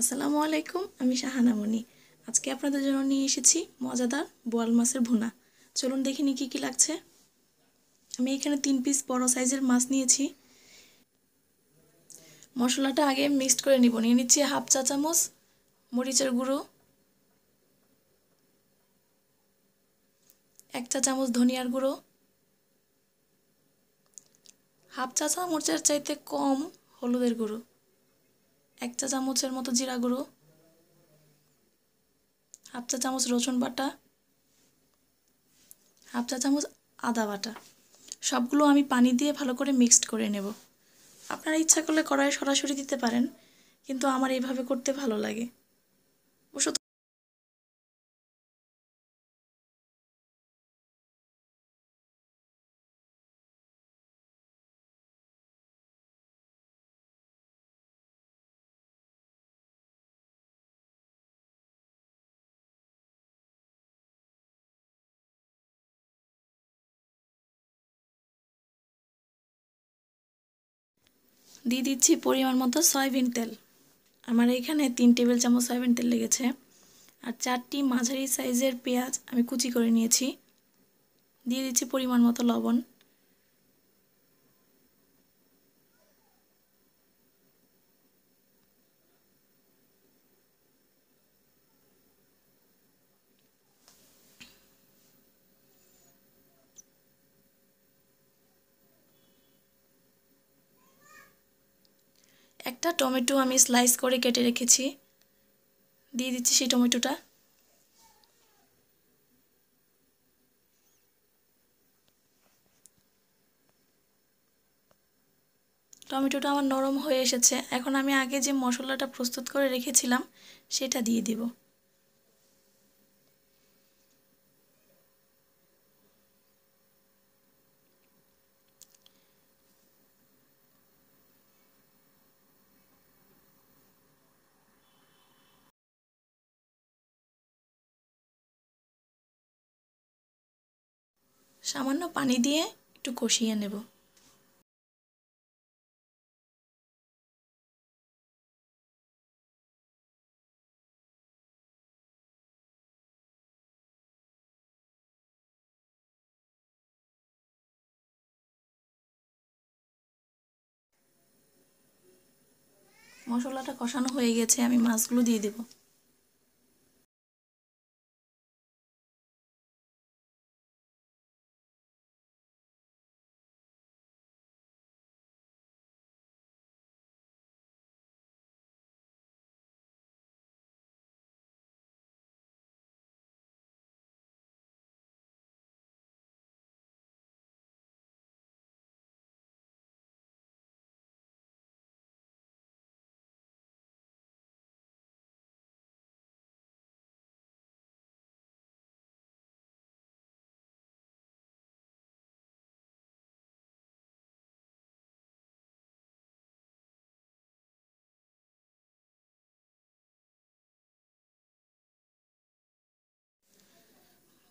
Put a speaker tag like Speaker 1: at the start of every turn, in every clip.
Speaker 1: আসসালামু আলাইকুম আমি শাহানামণি আজকে আপনাদের জন্য নিয়ে এসেছি মজাদার বোয়াল মাছের ভুনা চলুন দেখি নি কী কী লাগছে আমি এখানে তিন পিস বড় সাইজের মাছ নিয়েছি মশলাটা আগে মিক্সড করে নিব নিয়ে নিচ্ছি হাফ চা চামচ মরিচের গুঁড়ো এক চা চামচ ধনিয়ার গুঁড়ো হাফ চা চামচের চাইতে কম হলুদের গুঁড়ো এক চা চামচের মতো জিরা গুঁড়ো হাফ চা চামচ রসুন বাটা হাফ চা চামচ আদা বাটা সবগুলো আমি পানি দিয়ে ভালো করে মিক্সড করে নেব আপনারা ইচ্ছা করলে কড়াই সরাসরি দিতে পারেন কিন্তু আমার এইভাবে করতে ভালো লাগে দিয়ে দিচ্ছি পরিমাণ মতো সয়াবিন তেল আমার এখানে তিন টেবিল চামচ সয়াবিন তেল লেগেছে আর চারটি মাঝারি সাইজের পেঁয়াজ আমি কুচি করে নিয়েছি দিয়ে দিচ্ছি পরিমাণ মতো লবণ একটা টমেটো আমি স্লাইস করে কেটে রেখেছি দিয়ে দিচ্ছি সেই টমেটোটা টমেটোটা আমার নরম হয়ে এসেছে এখন আমি আগে যে মশলাটা প্রস্তুত করে রেখেছিলাম সেটা দিয়ে দিব
Speaker 2: সামান্য পানি দিয়ে একটু কষিয়ে নেব মশলাটা কষানো হয়ে গেছে আমি মাছগুলো দিয়ে দেবো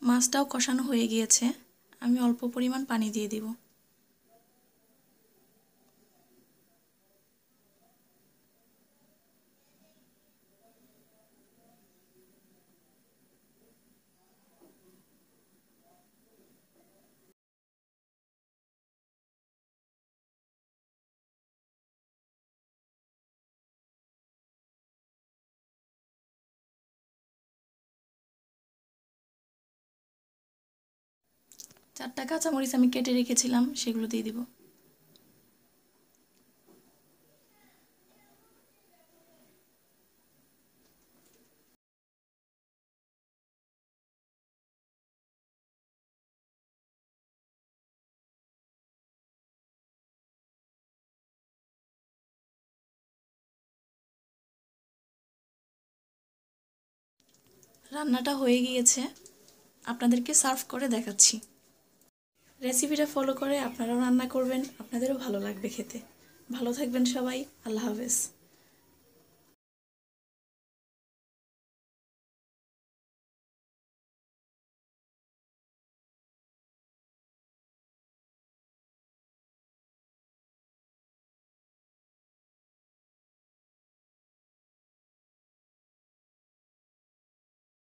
Speaker 1: মাছটাও কষানো হয়ে গিয়েছে আমি অল্প পরিমাণ পানি দিয়ে দেবো চারটা কাঁচামরিচ আমি কেটে রেখেছিলাম সেগুলো দিয়ে দিব রান্নাটা হয়ে গিয়েছে আপনাদেরকে সার্ভ করে দেখাচ্ছি রেসিপিটা ফলো করে আপনারাও রান্না করবেন আপনাদেরও ভালো লাগবে খেতে ভালো থাকবেন সবাই আল্লাহ হাফেজ